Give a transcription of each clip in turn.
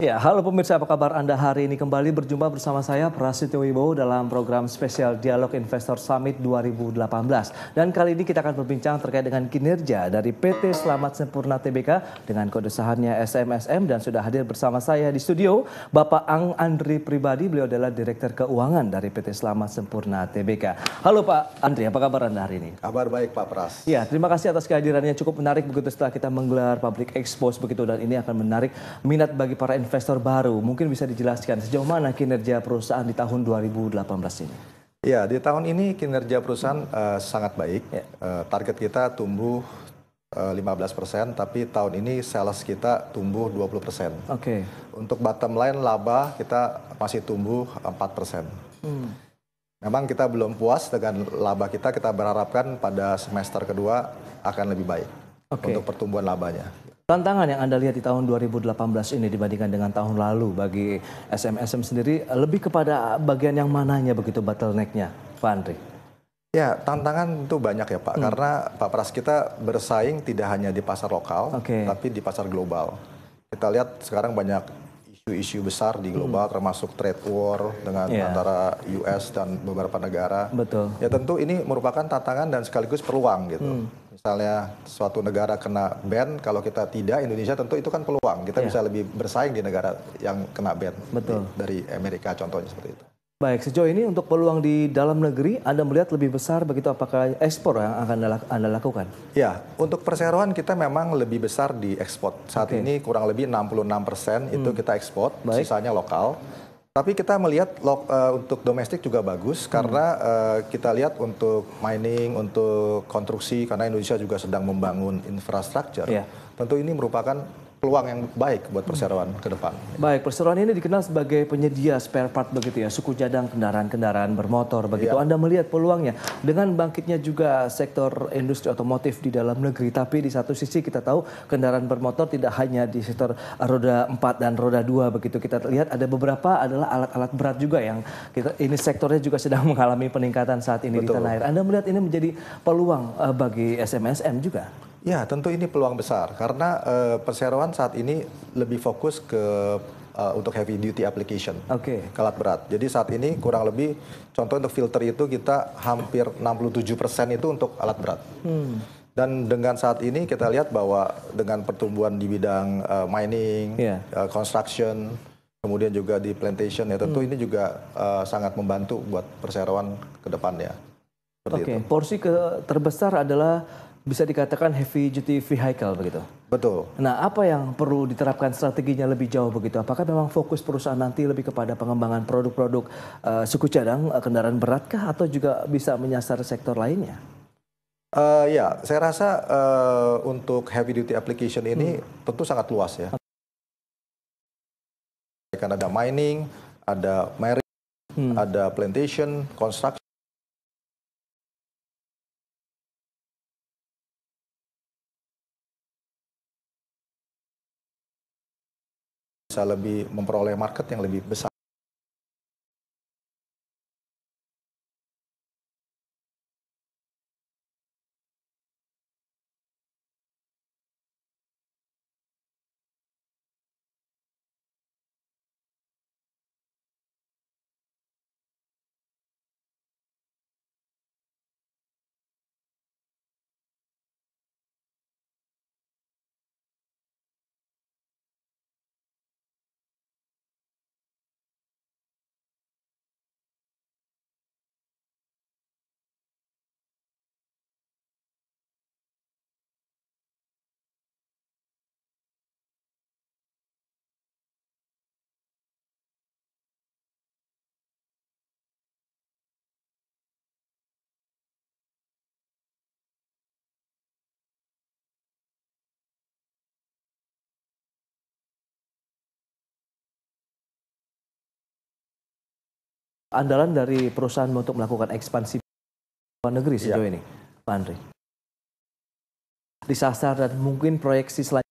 Ya, halo pemirsa, apa kabar Anda hari ini? Kembali berjumpa bersama saya Prasetyo Wibowo dalam program spesial Dialog Investor Summit 2018. Dan kali ini kita akan berbincang terkait dengan kinerja dari PT Selamat Sempurna TBK dengan kode sahamnya SMSM dan sudah hadir bersama saya di studio Bapak Ang Andri Pribadi, beliau adalah Direktur Keuangan dari PT Selamat Sempurna TBK. Halo Pak Andri, apa kabar Anda hari ini? Kabar baik Pak Pras. Ya, terima kasih atas kehadirannya cukup menarik begitu setelah kita menggelar public expose begitu dan ini akan menarik minat bagi para investor investor baru. Mungkin bisa dijelaskan sejauh mana kinerja perusahaan di tahun 2018 ini? Ya, di tahun ini kinerja perusahaan uh, sangat baik. Ya. Uh, target kita tumbuh uh, eh, 15%, tapi tahun ini sales kita tumbuh 20%. Oke. Okay. Untuk bottom line laba kita masih tumbuh 4%. Hmm. Memang kita belum puas dengan laba kita, kita berharapkan pada semester kedua akan lebih baik okay. untuk pertumbuhan labanya. Tantangan yang Anda lihat di tahun 2018 ini dibandingkan dengan tahun lalu bagi SMSM sendiri lebih kepada bagian yang mananya begitu bottleneck-nya, Pak Andri? Ya, tantangan itu banyak ya Pak, hmm. karena Pak Pras kita bersaing tidak hanya di pasar lokal, okay. tapi di pasar global. Kita lihat sekarang banyak isu-isu besar di global hmm. termasuk trade war dengan yeah. antara US dan beberapa negara. Betul. Ya tentu ini merupakan tantangan dan sekaligus peluang gitu. Hmm. Misalnya suatu negara kena ban, kalau kita tidak Indonesia tentu itu kan peluang. Kita yeah. bisa lebih bersaing di negara yang kena ban. Betul. Dari Amerika contohnya seperti itu. Baik, sejauh ini untuk peluang di dalam negeri Anda melihat lebih besar begitu apakah ekspor yang akan Anda lakukan? Ya, untuk perseroan kita memang lebih besar di ekspor. Saat okay. ini kurang lebih 66 persen hmm. itu kita ekspor, sisanya lokal. Tapi kita melihat lo, uh, eh, untuk domestik juga bagus hmm. karena uh, kita lihat untuk mining, untuk konstruksi karena Indonesia juga sedang membangun infrastruktur. Yeah. Tentu ini merupakan peluang yang baik buat perseroan ke depan. Baik, perseroan ini dikenal sebagai penyedia spare part begitu ya, suku cadang kendaraan-kendaraan bermotor begitu. Ya. Anda melihat peluangnya dengan bangkitnya juga sektor industri otomotif di dalam negeri, tapi di satu sisi kita tahu kendaraan bermotor tidak hanya di sektor roda 4 dan roda 2 begitu. Kita lihat ada beberapa adalah alat-alat berat juga yang kita ini sektornya juga sedang mengalami peningkatan saat ini Betul. di tanah air. Anda melihat ini menjadi peluang eh, bagi SMSM juga? Ya, tentu ini peluang besar karena uh, perseroan saat ini lebih fokus ke uh, untuk heavy duty application, okay. alat berat. Jadi saat ini kurang lebih contoh untuk filter itu kita hampir 67% itu untuk alat berat. Hmm. Dan dengan saat ini kita lihat bahwa dengan pertumbuhan di bidang uh, mining, yeah. Iya. uh, construction, kemudian juga di plantation ya tentu hmm. ini juga uh, sangat membantu buat perseroan ke depannya. Oke, okay. porsi ke terbesar adalah bisa dikatakan heavy duty vehicle begitu. Betul. Nah, apa yang perlu diterapkan strateginya lebih jauh begitu? Apakah memang fokus perusahaan nanti lebih kepada pengembangan produk-produk uh, suku cadang uh, kendaraan beratkah atau juga bisa menyasar sektor lainnya? Uh, ya, saya rasa uh, untuk heavy duty application ini hmm. tentu sangat luas ya. Karena ada mining, ada marine, hmm. ada plantation, construction bisa lebih memperoleh market yang lebih besar andalan dari perusahaan untuk melakukan ekspansi luar negeri sejauh ya. ini, Pak Andri? Disasar dan mungkin proyeksi selanjutnya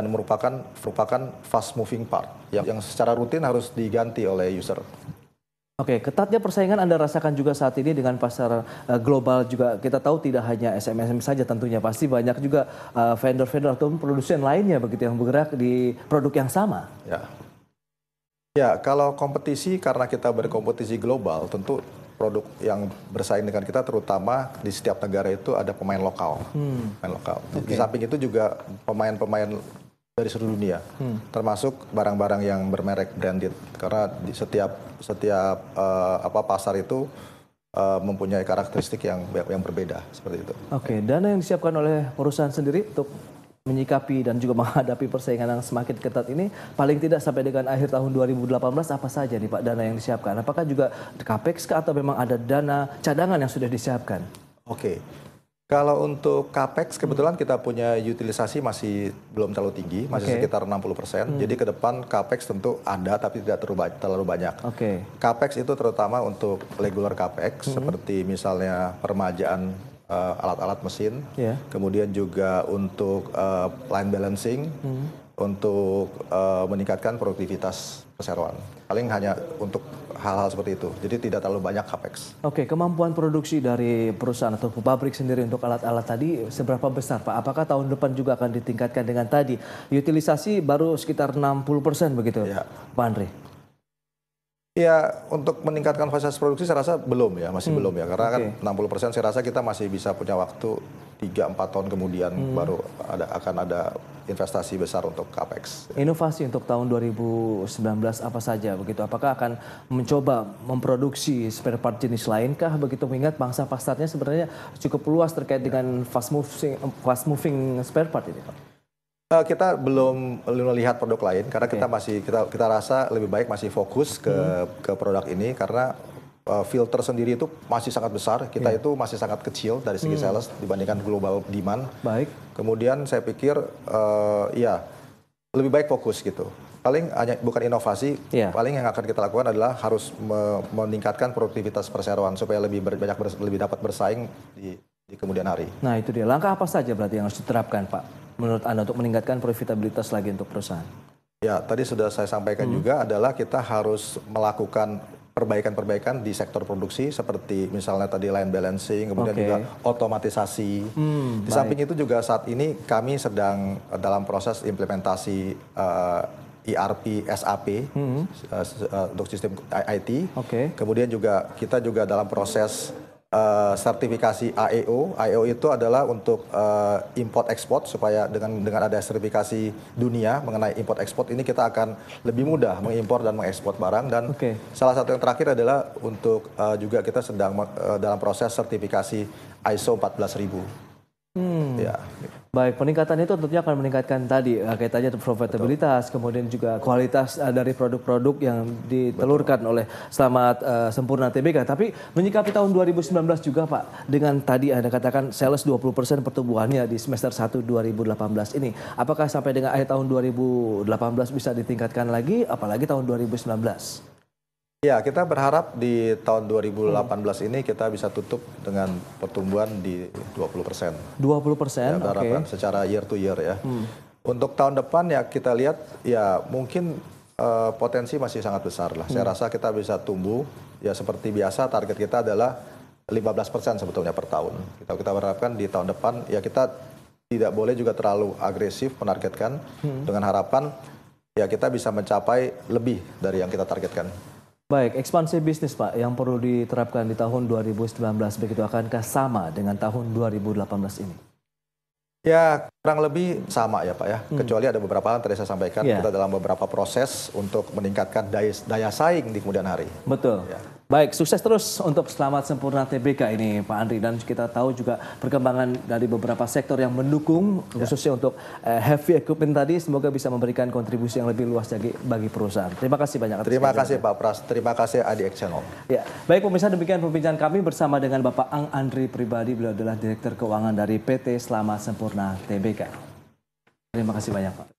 dan merupakan merupakan fast moving part yang, yang secara rutin harus diganti oleh user. Oke, ketatnya persaingan Anda rasakan juga saat ini dengan pasar uh, global juga. Kita tahu tidak hanya SMS-SMS saja tentunya, pasti banyak juga eh, vendor-vendor atau produsen lainnya begitu yang bergerak di produk yang sama. Ya. Ya, kalau kompetisi karena kita berkompetisi global, tentu produk yang bersaing dengan kita terutama di setiap negara itu ada pemain lokal. Hmm. Pemain lokal. Okay. Di samping itu juga pemain-pemain dari seluruh dunia, hmm. termasuk barang-barang yang bermerek branded. Karena di setiap setiap uh, apa pasar itu uh, mempunyai karakteristik yang yang berbeda seperti itu. Oke, okay. dana yang disiapkan oleh perusahaan sendiri untuk menyikapi dan juga menghadapi persaingan yang semakin ketat ini paling tidak sampai dengan akhir tahun 2018 apa saja nih Pak dana yang disiapkan? Apakah juga CAPEX atau memang ada dana cadangan yang sudah disiapkan? Oke. Okay. Kalau untuk capex kebetulan kita punya utilisasi masih belum terlalu tinggi, masih okay. sekitar 60 persen. Hmm. Jadi ke depan capex tentu ada tapi tidak terlalu, terlalu banyak. Okay. Capex itu terutama untuk regular capex hmm. seperti misalnya permajaan eh, alat-alat uh, mesin, yeah. kemudian juga untuk uh, line balancing, hmm. untuk uh, meningkatkan produktivitas perseroan. Paling hanya untuk hal-hal seperti itu. Jadi tidak terlalu banyak capex. Oke, kemampuan produksi dari perusahaan atau pabrik sendiri untuk alat-alat tadi seberapa besar Pak? Apakah tahun depan juga akan ditingkatkan dengan tadi? Utilisasi baru sekitar 60% begitu ya. Pak Andri? Ya untuk meningkatkan fasilitas produksi saya rasa belum ya, masih hmm. belum ya. Karena okay. kan 60% saya rasa kita masih bisa punya waktu 3-4 tahun kemudian hmm. baru ada akan ada investasi besar untuk CAPEX. Inovasi untuk tahun 2019 apa saja begitu? Apakah akan mencoba memproduksi spare part jenis lainkah begitu mengingat bangsa pasarnya sebenarnya cukup luas terkait ya. dengan fast moving fast moving spare part ini Pak? Uh, kita belum melihat produk lain karena okay. kita masih kita kita rasa lebih baik masih fokus ke hmm. ke produk ini karena uh, filter sendiri itu masih sangat besar kita yeah. itu masih sangat kecil dari segi hmm. sales dibandingkan global demand. Baik. Kemudian saya pikir uh, ya lebih baik fokus gitu. Paling hanya bukan inovasi, yeah. paling yang akan kita lakukan adalah harus me meningkatkan produktivitas perseroan supaya lebih ber banyak ber lebih dapat bersaing di di kemudian hari. Nah itu dia langkah apa saja berarti yang harus diterapkan Pak? menurut Anda untuk meningkatkan profitabilitas lagi untuk perusahaan? Ya, tadi sudah saya sampaikan hmm. juga adalah kita harus melakukan perbaikan-perbaikan di sektor produksi seperti misalnya tadi line balancing, kemudian okay. juga otomatisasi. Hmm, di samping itu juga saat ini kami sedang dalam proses implementasi uh, eh, ERP SAP hmm. Eh, eh, untuk sistem IT. Okay. Kemudian juga kita juga dalam proses Eh, sertifikasi AEO. AEO itu adalah untuk uh, eh, import ekspor supaya dengan dengan ada sertifikasi dunia mengenai import ekspor ini kita akan lebih mudah mengimpor dan mengekspor barang dan okay. salah satu yang terakhir adalah untuk uh, juga kita sedang uh, dalam proses sertifikasi ISO 14000. Hmm. Ya. Baik, peningkatan itu tentunya akan meningkatkan tadi eh, kaitannya profitabilitas, Betul. kemudian juga kualitas eh, dari produk-produk yang ditelurkan Betul. oleh Selamat uh, Sempurna TBK. Tapi menyikapi tahun 2019 juga Pak, dengan tadi Anda katakan sales 20% pertumbuhannya di semester 1 2018 ini. Apakah sampai dengan akhir tahun 2018 bisa ditingkatkan lagi, apalagi tahun 2019? Ya, kita berharap di tahun 2018 ini kita bisa tutup dengan pertumbuhan di 20 persen. 20 persen, ya, okay. Kan secara year to year ya. Hmm. Untuk tahun depan ya kita lihat ya mungkin uh, potensi masih sangat besar lah. Hmm. Saya rasa kita bisa tumbuh ya seperti biasa target kita adalah 15 persen sebetulnya per tahun. Kita kita berharapkan di tahun depan ya kita tidak boleh juga terlalu agresif menargetkan hmm. dengan harapan ya kita bisa mencapai lebih dari yang kita targetkan. Baik, ekspansi bisnis Pak yang perlu diterapkan di tahun 2019 begitu akankah sama dengan tahun 2018 ini? Ya, kurang lebih sama ya Pak ya. Hmm. Kecuali ada beberapa hal tadi saya sampaikan, yeah. kita dalam beberapa proses untuk meningkatkan daya, daya saing di kemudian hari. Betul. Ya. Baik, sukses terus untuk Selamat Sempurna TBK ini Pak Andri. Dan kita tahu juga perkembangan dari beberapa sektor yang mendukung, ya. khususnya untuk uh, heavy equipment tadi, semoga bisa memberikan kontribusi yang lebih luas bagi, bagi perusahaan. Terima kasih banyak. Atas Terima kasih Pak Pras. Terima kasih Adi Channel. Ya, baik pemirsa demikian pembicaraan kami bersama dengan Bapak Ang Andri Pribadi. Beliau adalah Direktur Keuangan dari PT Selamat Sempurna TBK. Terima kasih banyak Pak.